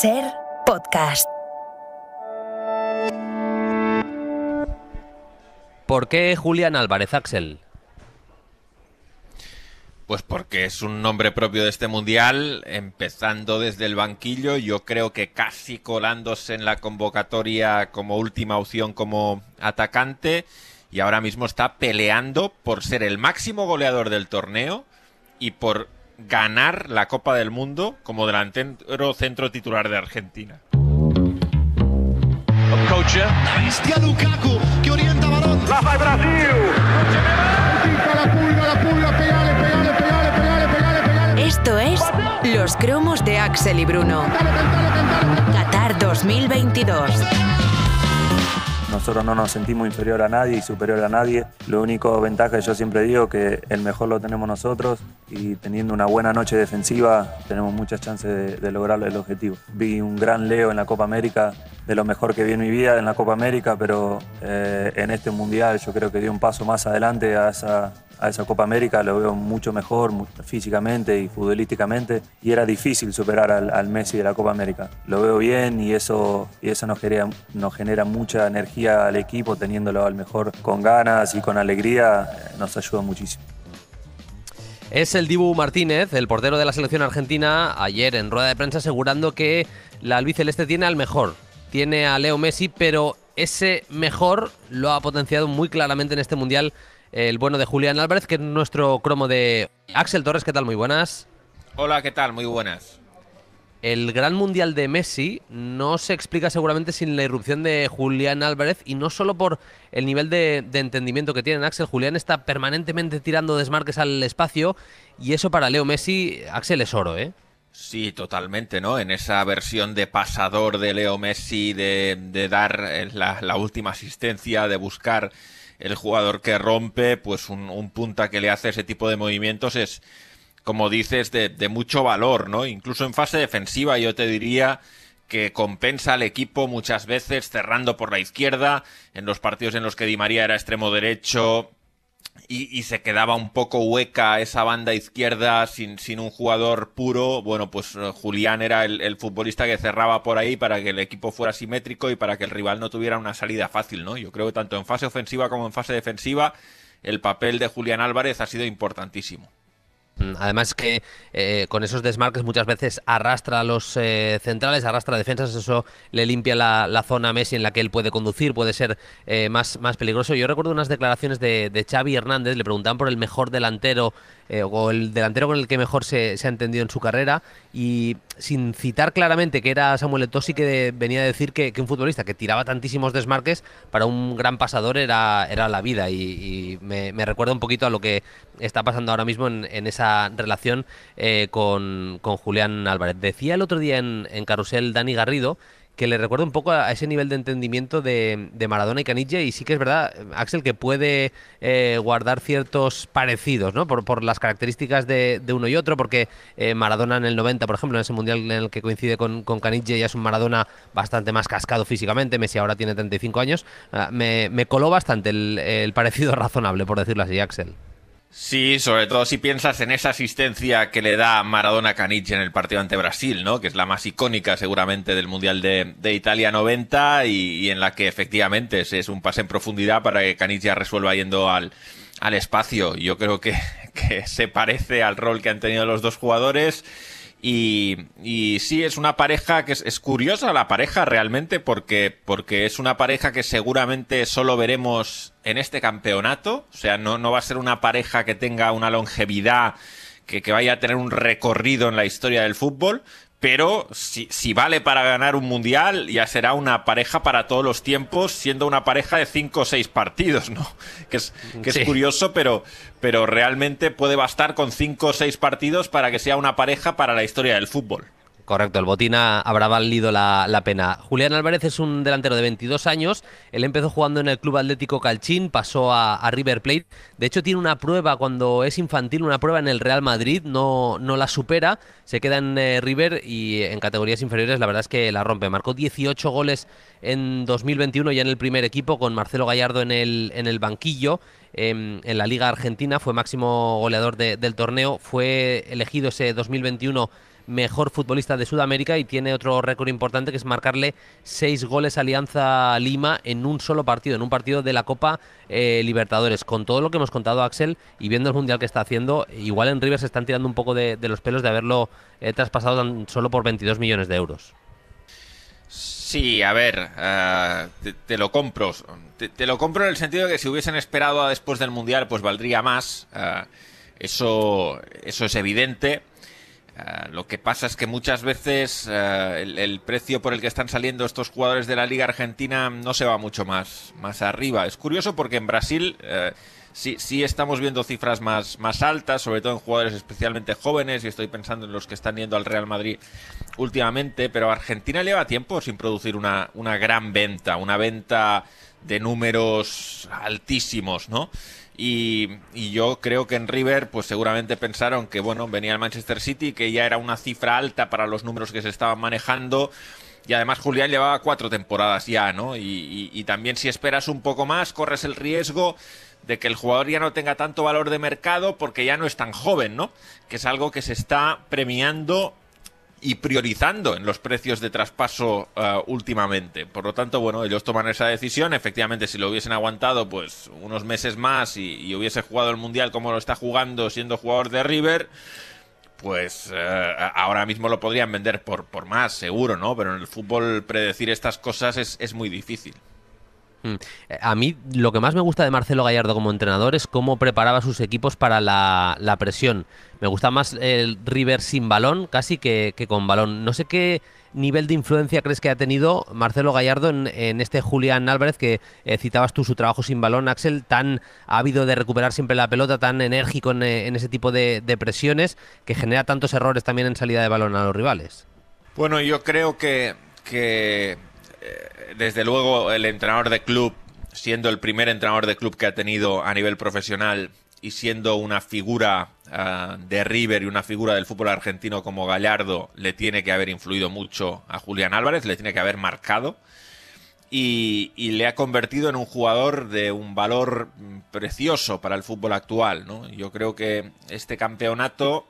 Ser podcast. ¿Por qué Julián Álvarez Axel? Pues porque es un nombre propio de este mundial, empezando desde el banquillo, yo creo que casi colándose en la convocatoria como última opción como atacante y ahora mismo está peleando por ser el máximo goleador del torneo y por ganar la Copa del Mundo como delantero centro titular de Argentina. Esto es Los cromos de Axel y Bruno. Qatar 2022. Nosotros no nos sentimos inferior a nadie y superior a nadie. Lo único ventaja que yo siempre digo que el mejor lo tenemos nosotros y teniendo una buena noche defensiva tenemos muchas chances de, lograr el objetivo. Vi un gran Leo en la Copa América, de lo mejor que vi en mi vida en la Copa América, pero eh, en este Mundial yo creo que dio un paso más adelante a esa a esa Copa América, lo veo mucho mejor físicamente y futbolísticamente, y era difícil superar al, Messi de la Copa América. Lo veo bien y eso, y eso nos, genera, nos genera mucha energía al equipo, teniéndolo al mejor con ganas y con alegría, eh, nos ayuda muchísimo. Es el Dibu Martínez, el portero de la selección argentina, ayer en rueda de prensa asegurando que la albiceleste tiene al mejor. Tiene a Leo Messi, pero ese mejor lo ha potenciado muy claramente en este mundial el bueno de Julián Álvarez, que es nuestro cromo de Axel Torres. ¿Qué tal? Muy buenas. Hola, ¿qué tal? Muy buenas. El gran mundial de Messi no se explica seguramente sin la irrupción de Julián Álvarez y no solo por el nivel de, entendimiento que tienen Axel. Julián está permanentemente tirando desmarques al espacio y eso para Leo Messi, Axel es oro, ¿eh? Sí, totalmente, ¿no? En esa versión de pasador de Leo Messi, de, dar eh, la, última asistencia, de buscar el jugador que rompe, pues un, punta que le hace ese tipo de movimientos es, como dices, de, de mucho valor, ¿no? Incluso en fase defensiva yo te diría que compensa al equipo muchas veces cerrando por la izquierda, en los partidos en los que Di María era extremo derecho, y, se quedaba un poco hueca esa banda izquierda sin, un jugador puro. Bueno, pues eh, Julián era el, el, futbolista que cerraba por ahí para que el equipo fuera simétrico y para que el rival no tuviera una salida fácil, ¿no? Yo creo que tanto en fase ofensiva como en fase defensiva el papel de Julián Álvarez ha sido importantísimo. Mm, además que eh, con esos desmarques muchas veces arrastra a los eh, centrales, arrastra defensas, eso le limpia la, zona a Messi en la que él puede conducir, puede ser eh, más, más peligroso. Yo recuerdo unas declaraciones de, de Xavi Hernández, le preguntaban por el mejor delantero eh, o el delantero con el que mejor se, ha entendido en su carrera. Y sin citar claramente que era Samuel Eto'o, que venía a decir que, un futbolista que tiraba tantísimos desmarques para un gran pasador era, era la vida. Y, me, recuerda un poquito a lo que está pasando ahora mismo en, esa relación eh, con, Julián Álvarez. Decía el otro día en, en Carrusel Dani Garrido que le recuerda un poco a ese nivel de entendimiento de, de Maradona y Caniche y sí que es verdad, Axel, que puede eh, guardar ciertos parecidos, ¿no? Por, por las características de, de, uno y otro, porque eh, Maradona en el 90, por ejemplo, en ese mundial en el que coincide con, con Caniche, ya es un Maradona bastante más cascado físicamente, Messi ahora tiene 35 años, ah, me, coló bastante el, el parecido razonable, por decirlo así, Axel. Sí, sobre todo si piensas en esa asistencia que le da Maradona a Caniche en el partido ante Brasil, ¿no? Que es la más icónica seguramente del Mundial de, Italia 90 y, en la que efectivamente es, un pase en profundidad para que Caniche resuelva yendo al, espacio. Yo creo que, que se parece al rol que han tenido los dos jugadores y, sí, es una pareja que es, curiosa la pareja realmente porque, porque es una pareja que seguramente solo veremos en este campeonato. O sea, no, no va a ser una pareja que tenga una longevidad, que, que vaya a tener un recorrido en la historia del fútbol, pero si, vale para ganar un mundial, ya será una pareja para todos los tiempos, siendo una pareja de cinco o seis partidos, ¿no? Que es, que es curioso, pero, pero realmente puede bastar con cinco o seis partidos para que sea una pareja para la historia del fútbol. Correcto, el botín habrá valido la, pena. Julián Álvarez es un delantero de 22 años. Él empezó jugando en el Club Atlético Calchín, pasó a, River Plate. De hecho, tiene una prueba cuando es infantil, una prueba en el Real Madrid. No, no la supera, se queda en eh, River y en categorías inferiores la verdad es que la rompe. Marcó 18 goles en 2021 ya en el primer equipo con Marcelo Gallardo en el, en el banquillo. Em, en, la Liga Argentina fue máximo goleador del torneo. Fue elegido ese 2021 mejor futbolista de Sudamérica y tiene otro récord importante que es marcarle seis goles a Alianza Lima en un solo partido, en un partido de la Copa eh, Libertadores. Con todo lo que hemos contado, Axel, y viendo el mundial que está haciendo, igual en River se están tirando un poco de, los pelos de haberlo eh, traspasado tan solo por 22 millones de euros. Sí, a ver, eh, te, lo compro. Te, lo compro en el sentido de que si hubiesen esperado después del Mundial, pues valdría más. eso, eso es evidente. Ah, lo que pasa es que muchas veces ah, el, precio por el que están saliendo estos jugadores de la Liga Argentina no se va mucho más, más arriba. Es curioso porque en Brasil eh, sí, sí estamos viendo cifras más, más altas, sobre todo en jugadores especialmente jóvenes, y estoy pensando en los que están yendo al Real Madrid últimamente, pero Argentina lleva tiempo sin producir una, una gran venta, una venta de números altísimos, ¿no? Y, yo creo que en River, pues seguramente pensaron que, bueno, venía el Manchester City, que ya era una cifra alta para los números que se estaban manejando. Y además Julián llevaba cuatro temporadas ya, ¿no? Y, y también si esperas un poco más, corres el riesgo de que el jugador ya no tenga tanto valor de mercado porque ya no es tan joven, ¿no? Que es algo que se está premiando y priorizando en los precios de traspaso eh, últimamente. Por lo tanto, bueno, ellos toman esa decisión. Efectivamente, si lo hubiesen aguantado pues unos meses más y, hubiese jugado el Mundial como lo está jugando siendo jugador de River, pues eh, ahora mismo lo podrían vender por, por más, seguro, ¿no? Pero en el fútbol predecir estas cosas es, es muy difícil. Mm. Eh, a mí lo que más me gusta de Marcelo Gallardo como entrenador es cómo preparaba sus equipos para la, presión. Me gusta más el River sin balón casi que, con balón. No sé qué nivel de influencia crees que ha tenido Marcelo Gallardo en, este Julián Álvarez que eh, citabas tú su trabajo sin balón, Axel, tan ávido de recuperar siempre la pelota, tan enérgico en, eh, ese tipo de, presiones que genera tantos errores también en salida de balón a los rivales. Bueno, yo creo que, que eh, desde luego el entrenador de club, siendo el primer entrenador de club que ha tenido a nivel profesional y siendo una figura ah, de River y una figura del fútbol argentino como Gallardo, le tiene que haber influido mucho a Julián Álvarez, le tiene que haber marcado y, le ha convertido en un jugador de un valor mm, precioso para el fútbol actual. Yo creo que este campeonato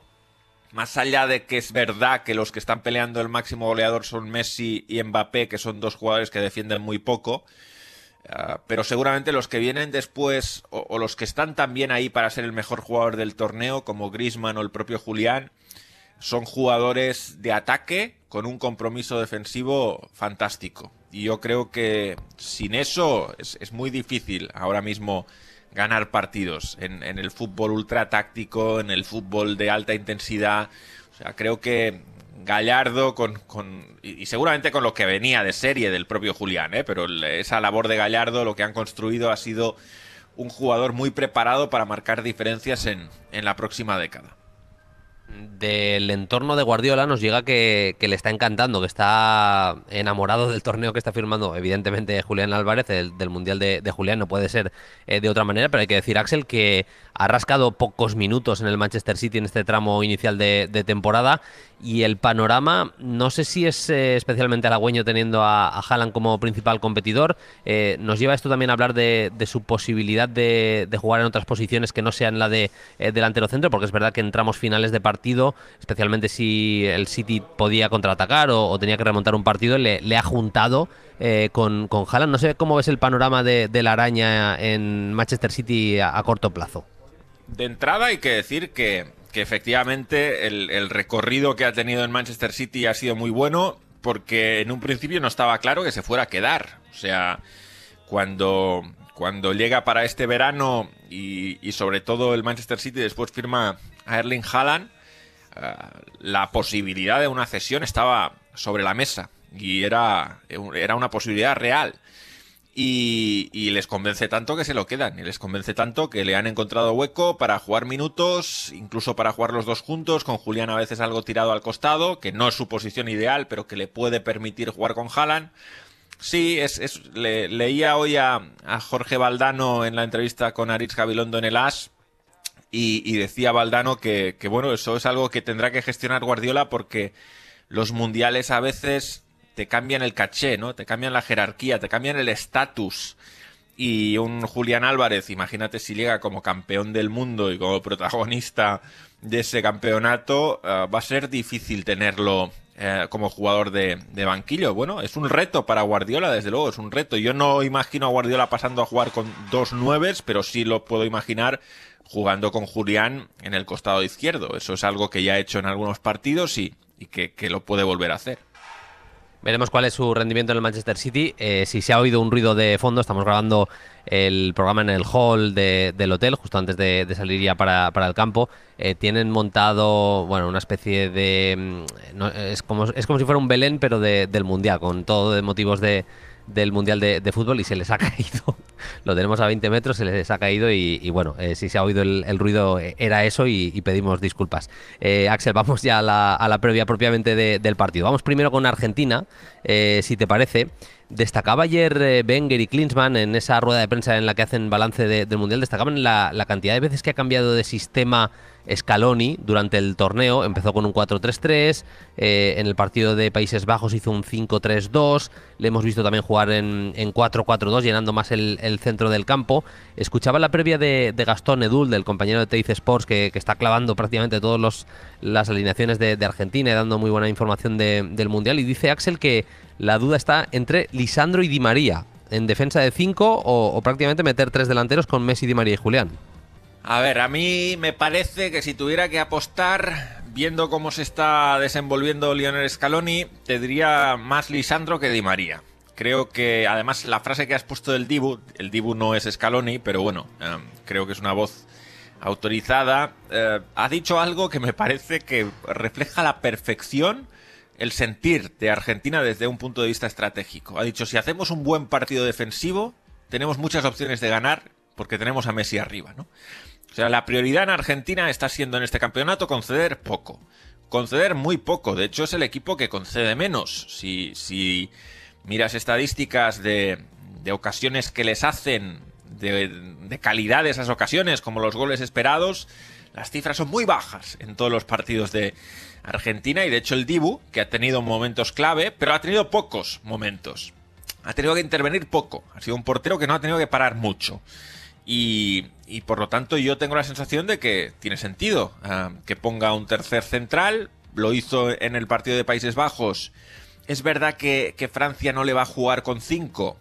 más allá de que es verdad que los que están peleando el máximo goleador son Messi y Mbappé, que son dos jugadores que defienden muy poco, ah, pero seguramente los que vienen después o, los que están también ahí para ser el mejor jugador del torneo, como Grisman o el propio Julián, son jugadores de ataque con un compromiso defensivo fantástico. Y yo creo que sin eso es muy difícil ahora mismo ganar partidos en, el fútbol ultra táctico, en el fútbol de alta intensidad. O sea, creo que Gallardo con, con y seguramente con lo que venía de serie del propio Julián, ¿eh? pero esa labor de Gallardo, lo que han construido ha sido un jugador muy preparado para marcar diferencias en la próxima década del entorno de Guardiola nos llega que, le está encantando, que está enamorado del torneo que está firmando, evidentemente, Julián Álvarez, del Mundial de, Julián, no puede ser eh, de otra manera, pero hay que decir, Axel, que ha rascado pocos minutos en el Manchester City en este tramo inicial de, temporada y el panorama, no sé si es eh, especialmente halagüeño teniendo a, Haaland como principal competidor, eh, nos lleva esto también a hablar de, su posibilidad de, jugar en otras posiciones que no sean la de delantero centro, porque es verdad que entramos finales de partida especialmente si el City podía contraatacar o, tenía que remontar un partido, le, ha juntado eh, con, con Haaland. No sé cómo ves el panorama de, la araña en Manchester City a, corto plazo. De entrada hay que decir que, efectivamente el, recorrido que ha tenido en Manchester City ha sido muy bueno porque en un principio no estaba claro que se fuera a quedar. O sea, cuando, cuando llega para este verano y, y, sobre todo el Manchester City después firma a Erling Haaland, eh, la posibilidad de una cesión estaba sobre la mesa y era, era una posibilidad real. Y, les convence tanto que se lo quedan, y les convence tanto que le han encontrado hueco para jugar minutos, incluso para jugar los dos juntos, con Julián a veces algo tirado al costado, que no es su posición ideal, pero que le puede permitir jugar con Haaland. Sí, es, leía hoy a, Jorge Valdano en la entrevista con Aritz Gabilondo en el AS, y, decía Valdano que, bueno, eso es algo que tendrá que gestionar Guardiola porque los mundiales a veces te cambian el caché, ¿no? Te cambian la jerarquía, te cambian el estatus. Y un Julián Álvarez, imagínate si llega como campeón del mundo y como protagonista de ese campeonato, ah, va a ser difícil tenerlo eh, como jugador de, banquillo. Bueno, es un reto para Guardiola, desde luego, es un reto. Yo no imagino a Guardiola pasando a jugar con dos nueves, pero sí lo puedo imaginar jugando con Julián en el costado izquierdo. Eso es algo que ya ha hecho en algunos partidos y, y que lo puede volver a hacer. Veremos cuál es su rendimiento en el Manchester City. Eh, si se ha oído un ruido de fondo, estamos grabando el programa en el hall del hotel, justo antes de, salir ya para, el campo. Eh, tienen montado, bueno, una especie de... Mm, es, como, es como si fuera un Belén, pero del Mundial, con todo de motivos de, del Mundial de, Fútbol y se les ha caído. Lo tenemos a 20 metros, se les ha caído y, bueno, eh, si se ha oído el, ruido eh, era eso y, pedimos disculpas. Eh, Axel, vamos ya a la, a la previa propiamente del partido. Vamos primero con Argentina, si te parece. Destacaba ayer eh, Wenger y Klinsmann en esa rueda de prensa en la que hacen balance del Mundial, destacaban la, cantidad de veces que ha cambiado de sistema Scaloni durante el torneo. Empezó con un 4-3-3, eh, en el partido de Países Bajos hizo un 5-3-2, le hemos visto también jugar en, 4-4-2, llenando más el, centro del campo. Escuchaba la previa de, Gastón Edul, del compañero de Teiz Sports, que, está clavando prácticamente todas las alineaciones de, Argentina y dando muy buena información del Mundial, y dice Axel que la duda está entre Lisandro y Di María en defensa de 5 o, prácticamente meter tres delanteros con Messi, Di María y Julián? A ver, a mí me parece que si tuviera que apostar, viendo cómo se está desenvolviendo Lionel Scaloni, te diría más Lisandro que Di María. Creo que además la frase que has puesto del Dibu, el Dibu no es Scaloni, pero bueno, em, creo que es una voz autorizada, eh, ha dicho algo que me parece que refleja la perfección el sentir de Argentina desde un punto de vista estratégico. Ha dicho, si hacemos un buen partido defensivo, tenemos muchas opciones de ganar porque tenemos a Messi arriba, ¿no? O sea, la prioridad en Argentina está siendo en este campeonato conceder poco. Conceder muy poco. De hecho, es el equipo que concede menos. Si, miras estadísticas de, ocasiones que les hacen, de, de calidad de esas ocasiones, como los goles esperados, las cifras son muy bajas en todos los partidos de Argentina y de hecho el Dibu, que ha tenido momentos clave, pero ha tenido pocos momentos. Ha tenido que intervenir poco. Ha sido un portero que no ha tenido que parar mucho. Y, por lo tanto yo tengo la sensación de que tiene sentido ah, que ponga un tercer central. Lo hizo en el partido de Países Bajos. Es verdad que, Francia no le va a jugar con cinco,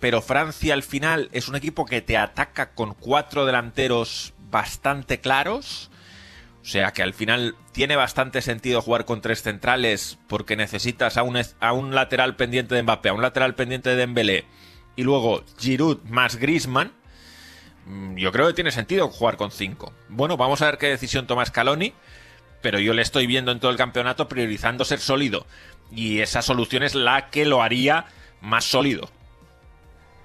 pero Francia al final es un equipo que te ataca con cuatro delanteros bastante claros. O sea que al final tiene bastante sentido jugar con tres centrales porque necesitas a un, a un lateral pendiente de Mbappé, a un lateral pendiente de Dembélé y luego Giroud más Griezmann. Mm, yo creo que tiene sentido jugar con cinco. Bueno, vamos a ver qué decisión toma Scaloni, pero yo le estoy viendo en todo el campeonato priorizando ser sólido y esa solución es la que lo haría más sólido.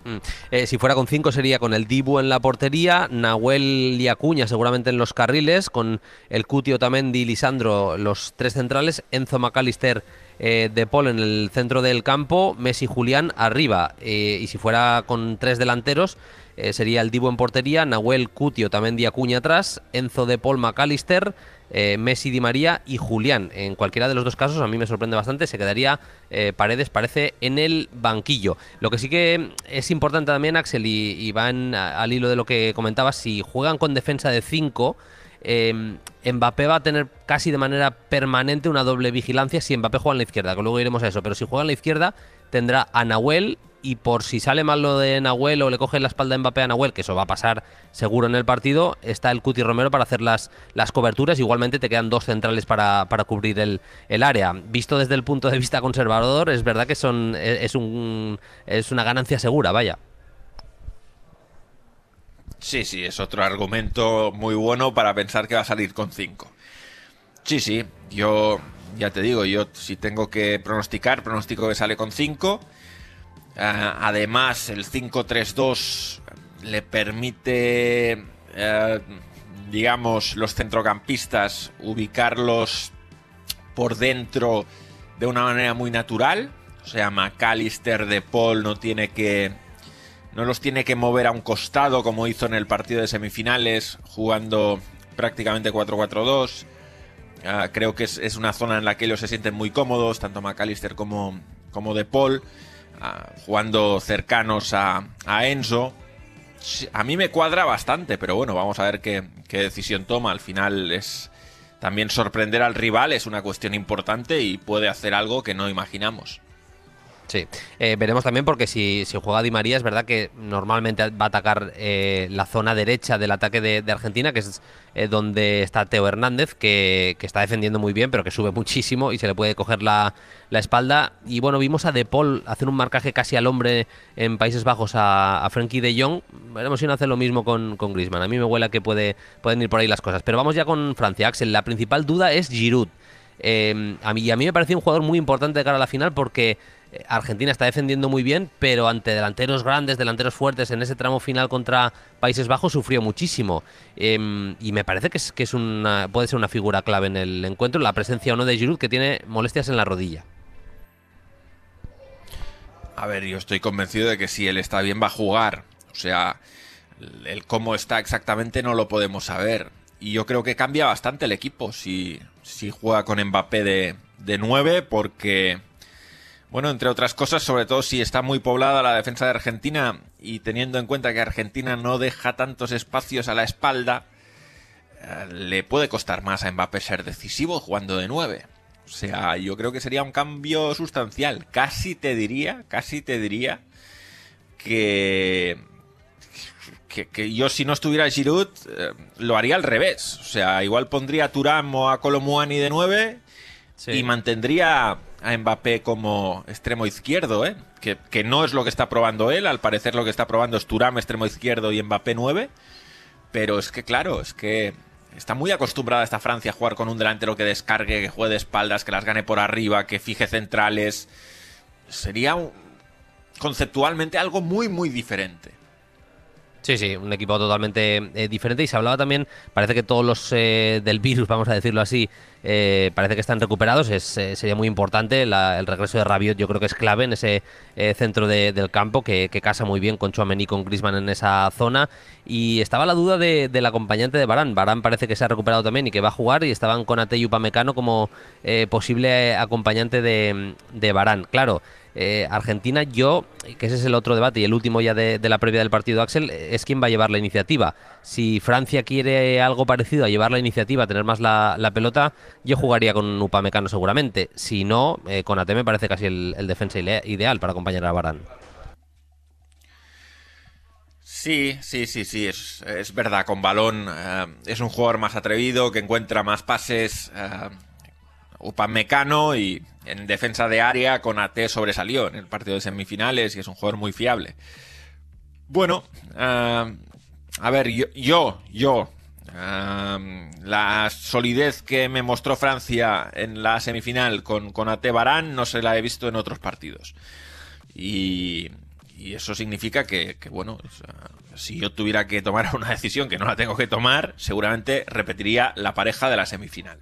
Mm. Eh, si fuera con cinco sería con el Dibu en la portería, Nahuel y Acuña seguramente en los carriles, con el Cutio Tamendi y Lisandro los tres centrales, Enzo Macalister eh, de Paul en el centro del campo, Messi Julián arriba. Eh, y si fuera con tres delanteros, sería el Dibu en portería, Nahuel Cutio Tamendi Acuña atrás, Enzo de Paul Macalister. Eh, Messi, Di María y Julián. En cualquiera de los dos casos, a mí me sorprende bastante, se quedaría eh, Paredes, parece, en el banquillo. Lo que sí que mm, es importante también, Axel, y, van al hilo de lo que comentabas, si juegan con defensa de 5... Cinco eh, Mbappé va a tener casi de manera permanente una doble vigilancia si Mbappé juega en la izquierda, que luego iremos a eso, pero si juega en la izquierda tendrá a Nahuel y por si sale mal lo de Nahuel o le coge la espalda a Mbappé a Nahuel, que eso va a pasar seguro en el partido, está el Cuti Romero para hacer las, las coberturas. Igualmente te quedan dos centrales para, para cubrir el, área. Visto desde el punto de vista conservador, es verdad que son, e, es, es una ganancia segura, vaya. Sí, sí, es otro argumento muy bueno para pensar que va a salir con 5. Sí, sí, yo ya te digo, yo si tengo que pronosticar, pronostico que sale con 5. Ah, además, el 5-3-2 le permite, eh, digamos, los centrocampistas ubicarlos por dentro de una manera muy natural. O sea, McAllister de Paul no tiene que no los tiene que mover a un costado como hizo en el partido de semifinales, jugando prácticamente 4-4-2. Ah, creo que es, una zona en la que ellos se sienten muy cómodos, tanto McAllister como, como De Paul, ah, jugando cercanos a, Enzo. A mí me cuadra bastante, pero bueno, vamos a ver qué, qué decisión toma. Al final es también sorprender al rival, es una cuestión importante y puede hacer algo que no imaginamos. Sí, eh, veremos también porque si, si, juega Di María es verdad que normalmente va a atacar eh, la zona derecha del ataque de, Argentina, que es eh, donde está Teo Hernández, que, está defendiendo muy bien, pero que sube muchísimo y se le puede coger la, espalda. Y bueno, vimos a De Paul hacer un marcaje casi al hombre en Países Bajos a, Frenkie Frankie de Jong. Veremos si no hace lo mismo con, con Griezmann. A mí me huela que puede, pueden ir por ahí las cosas. Pero vamos ya con Francia. Axel, la principal duda es Giroud. a mí, a mí me parece un jugador muy importante de cara a la final porque... Eh, Argentina está defendiendo muy bien, pero ante delanteros grandes, delanteros fuertes, en ese tramo final contra Países Bajos sufrió muchísimo. Em, y me parece que, es, una, puede ser una figura clave en el encuentro, la presencia o no de Giroud, que tiene molestias en la rodilla. A ver, yo estoy convencido de que si él está bien va a jugar. O sea, el cómo está exactamente no lo podemos saber. Y yo creo que cambia bastante el equipo si, juega con Mbappé de 9, porque bueno, entre otras cosas, sobre todo si está muy poblada la defensa de Argentina y teniendo en cuenta que Argentina no deja tantos espacios a la espalda, eh, le puede costar más a Mbappé ser decisivo jugando de 9. O sea, yo creo que sería un cambio sustancial. Casi te diría, casi te diría que, que, yo si no estuviera Giroud eh, lo haría al revés. O sea, igual pondría a Turam o a Colomuani de 9 y mantendría a Mbappé como extremo izquierdo, ¿eh? que, no es lo que está probando él, al parecer lo que está probando es Turam extremo izquierdo y Mbappé 9, pero es que claro, es que está muy acostumbrada esta Francia a jugar con un delantero que descargue, que juegue de espaldas, que las gane por arriba, que fije centrales, sería conceptualmente algo muy muy diferente. Sí, sí, un equipo totalmente eh, diferente. Y se hablaba también, parece que todos los eh, del virus, vamos a decirlo así, eh, parece que están recuperados. Es, sería muy importante. el regreso de Rabiot yo creo que es clave en ese centro del campo, que, casa muy bien con Chouameni y con Grisman en esa zona. Y estaba la duda de, del acompañante de Barán. Barán parece que se ha recuperado también y que va a jugar. Y estaban con Ate y como posible acompañante de, de Barán. Claro. Eh, Argentina, yo, que ese es el otro debate y el último ya de, la previa del partido, Axel, es quién va a llevar la iniciativa. Si Francia quiere algo parecido a llevar la iniciativa, tener más la, pelota, yo jugaría con Upamecano seguramente. Si no, eh, con AT me parece casi el, defensa ideal para acompañar a Barán. Sí, sí, sí, sí, es, verdad, con balón eh, es un jugador más atrevido, que encuentra más pases, mecano y en defensa de área con AT sobresalió en el partido de semifinales y es un jugador muy fiable. Bueno, ah, a ver, yo, yo, ah, la solidez que me mostró Francia en la semifinal con, con Ate Barán no se la he visto en otros partidos. Y, eso significa que, bueno, si yo tuviera que tomar una decisión que no la tengo que tomar, seguramente repetiría la pareja de la semifinal.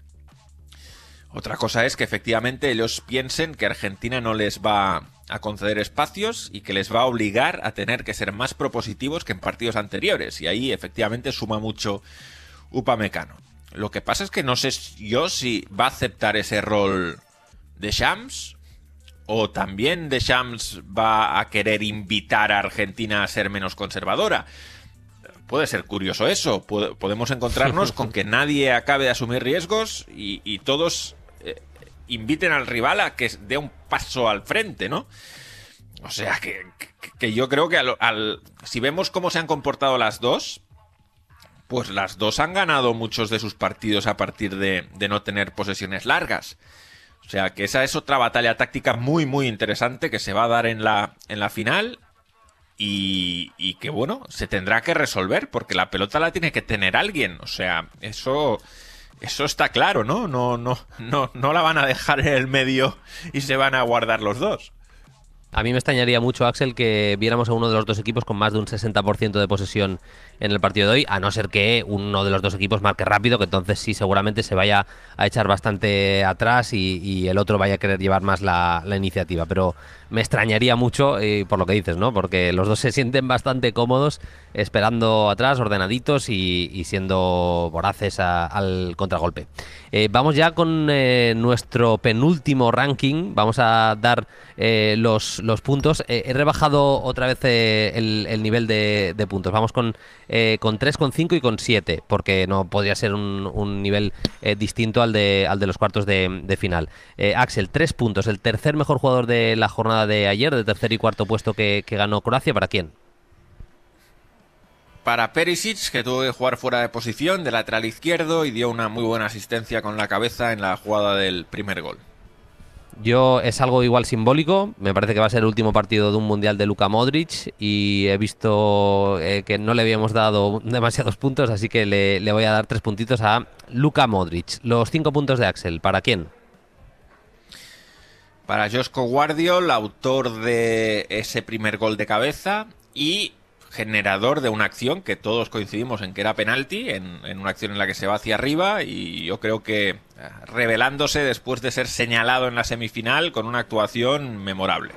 Otra cosa es que efectivamente ellos piensen que Argentina no les va a conceder espacios y que les va a obligar a tener que ser más propositivos que en partidos anteriores. Y ahí efectivamente suma mucho Upamecano. Lo que pasa es que no sé yo si va a aceptar ese rol de Shams o también de Shams va a querer invitar a Argentina a ser menos conservadora. Puede ser curioso eso. Podemos encontrarnos con que nadie acabe de asumir riesgos y, y todos inviten al rival a que dé un paso al frente, ¿no? O sea, que, yo creo que si vemos cómo se han comportado las dos, pues las dos han ganado muchos de sus partidos a partir de, no tener posesiones largas. O sea, que esa es otra batalla táctica muy, muy interesante que se va a dar en la, en la final y, y, que, bueno, se tendrá que resolver porque la pelota la tiene que tener alguien. O sea, eso eso está claro, ¿no? No, no, no, no la van a dejar en el medio y se van a guardar los dos. A mí me extrañaría mucho, Axel, que viéramos a uno de los dos equipos con más de un 60% de posesión en el partido de hoy, a no ser que uno de los dos equipos marque rápido, que entonces sí seguramente se vaya a echar bastante atrás y, el otro vaya a querer llevar más la, iniciativa. Pero me extrañaría mucho eh, por lo que dices, ¿no? Porque los dos se sienten bastante cómodos esperando atrás, ordenaditos y, siendo voraces al contragolpe. Eh, vamos ya con eh, nuestro penúltimo ranking. Vamos a dar los, puntos. he rebajado otra vez el, nivel de puntos. Vamos con eh, con 3, con 5 y con 7, porque no podría ser un, nivel eh, distinto al de, al de los cuartos de, final. Eh, Axel, 3 puntos, el tercer mejor jugador de la jornada de ayer, de tercer y cuarto puesto que, que ganó Croacia, ¿para quién? para Perisic, que tuvo que jugar fuera de posición de lateral izquierdo y dio una muy buena asistencia con la cabeza en la jugada del primer gol. Yo es algo igual simbólico, me parece que va a ser el último partido de un mundial de Luka Modric y he visto eh, que no le habíamos dado demasiados puntos, así que le, voy a dar tres puntitos a Luka Modric. Los cinco puntos de Axel, ¿para quién? Para Josco Guardio, el autor de ese primer gol de cabeza, y generador de una acción que todos coincidimos en que era penalti, en, una acción en la que se va hacia arriba y yo creo que eh, revelándose después de ser señalado en la semifinal con una actuación memorable.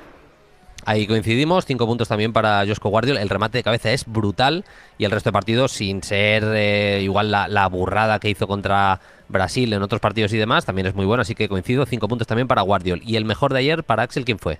Ahí coincidimos, cinco puntos también para Josco Guardiol, El remate de cabeza es brutal y el resto de partidos, sin ser eh, igual la, burrada que hizo contra Brasil en otros partidos y demás, también es muy bueno. Así que coincido, cinco puntos también para Guardiol Y el mejor de ayer para Axel, ¿quién fue?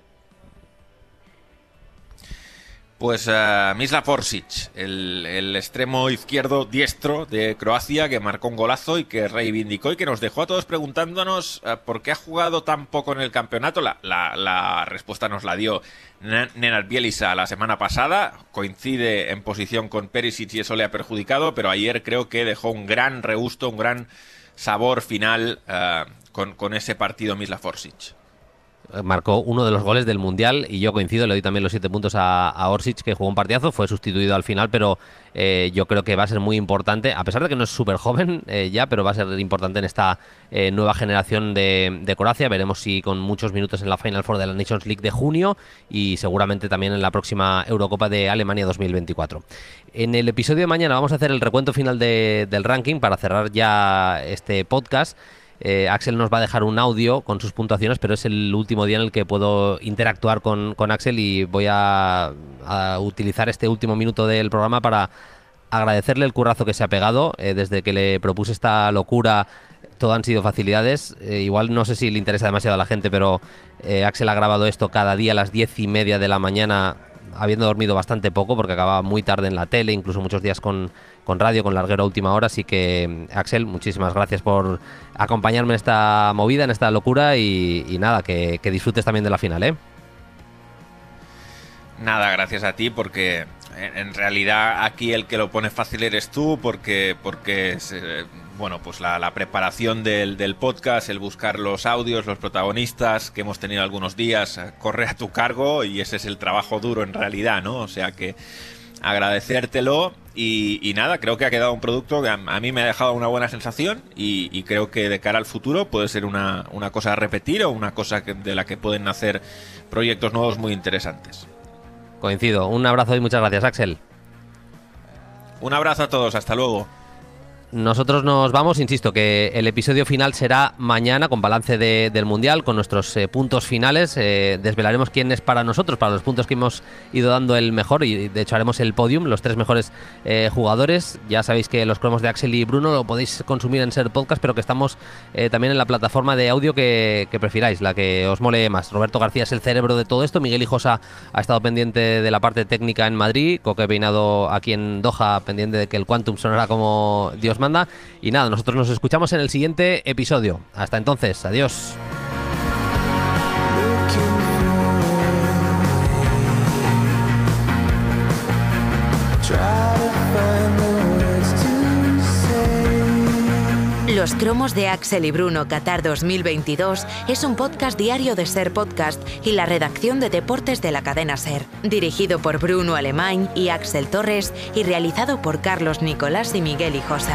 Pues eh, Misla Forsic, el, extremo izquierdo diestro de Croacia, que marcó un golazo y que reivindicó y que nos dejó a todos preguntándonos eh, por qué ha jugado tan poco en el campeonato. La, respuesta nos la dio Nenad Bielisa la semana pasada. Coincide en posición con Perisic y eso le ha perjudicado, pero ayer creo que dejó un gran regusto, un gran sabor final eh, con, con ese partido Misla Forsic marcó uno de los goles del Mundial y yo coincido, le doy también los siete puntos a, Orsic, que jugó un partidazo, fue sustituido al final, pero eh, yo creo que va a ser muy importante, a pesar de que no es súper joven eh, ya, pero va a ser importante en esta eh, nueva generación de, de, Croacia. Veremos si con muchos minutos en la Final Four de la Nations League de junio y seguramente también en la próxima Eurocopa de Alemania 2024. En el episodio de mañana vamos a hacer el recuento final del ranking para cerrar ya este podcast. Eh, Axel nos va a dejar un audio con sus puntuaciones, pero es el último día en el que puedo interactuar con, Axel y voy a, utilizar este último minuto del programa para agradecerle el currazo que se ha pegado eh, desde que le propuse esta locura. Todo han sido facilidades. Eh, igual no sé si le interesa demasiado a la gente, pero Axel ha grabado esto cada día a las diez y media de la mañana habiendo dormido bastante poco porque acababa muy tarde en la tele, incluso muchos días con, radio, con larguero última hora. Así que, Axel, muchísimas gracias por acompañarme en esta movida, en esta locura y, nada, que, disfrutes también de la final, ¿eh? Nada, gracias a ti porque en realidad aquí el que lo pone fácil eres tú porque, porque eh, bueno, pues la, preparación del, podcast, el buscar los audios, los protagonistas que hemos tenido algunos días, eh, corre a tu cargo y ese es el trabajo duro en realidad, ¿no? O sea que agradecértelo y, nada, creo que ha quedado un producto que a, mí me ha dejado una buena sensación y, creo que de cara al futuro puede ser una, cosa a repetir o una cosa de la que pueden hacer proyectos nuevos muy interesantes. Coincido, un abrazo y muchas gracias Axel. Un abrazo a todos, hasta luego. Nosotros nos vamos, insisto, que el episodio final será mañana con balance de, del Mundial, con nuestros eh, puntos finales. Eh, desvelaremos quién es para nosotros, para los puntos que hemos ido dando el mejor y de hecho haremos el podium, los tres mejores eh, jugadores. Ya sabéis que los cromos de Axel y Bruno lo podéis consumir en Ser Podcast, pero que estamos también en la plataforma de audio que, prefiráis, la que os mole más. Roberto García es el cerebro de todo esto, Miguel Hijosa ha estado pendiente de la parte técnica en Madrid, Coque Peinado aquí en Doha, pendiente de que el Quantum sonara como Dios manda. Y nada, nosotros nos escuchamos en el siguiente episodio. Hasta entonces, adiós. Los cromos de Axel y Bruno Qatar 2022 es un podcast diario de Ser Podcast y la redacción de deportes de la cadena Ser, dirigido por Bruno Alemán y Axel Torres y realizado por Carlos Nicolás y Miguel Hijosa.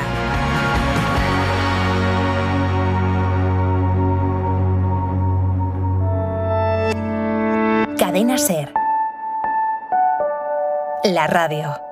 Cadena Ser. La radio.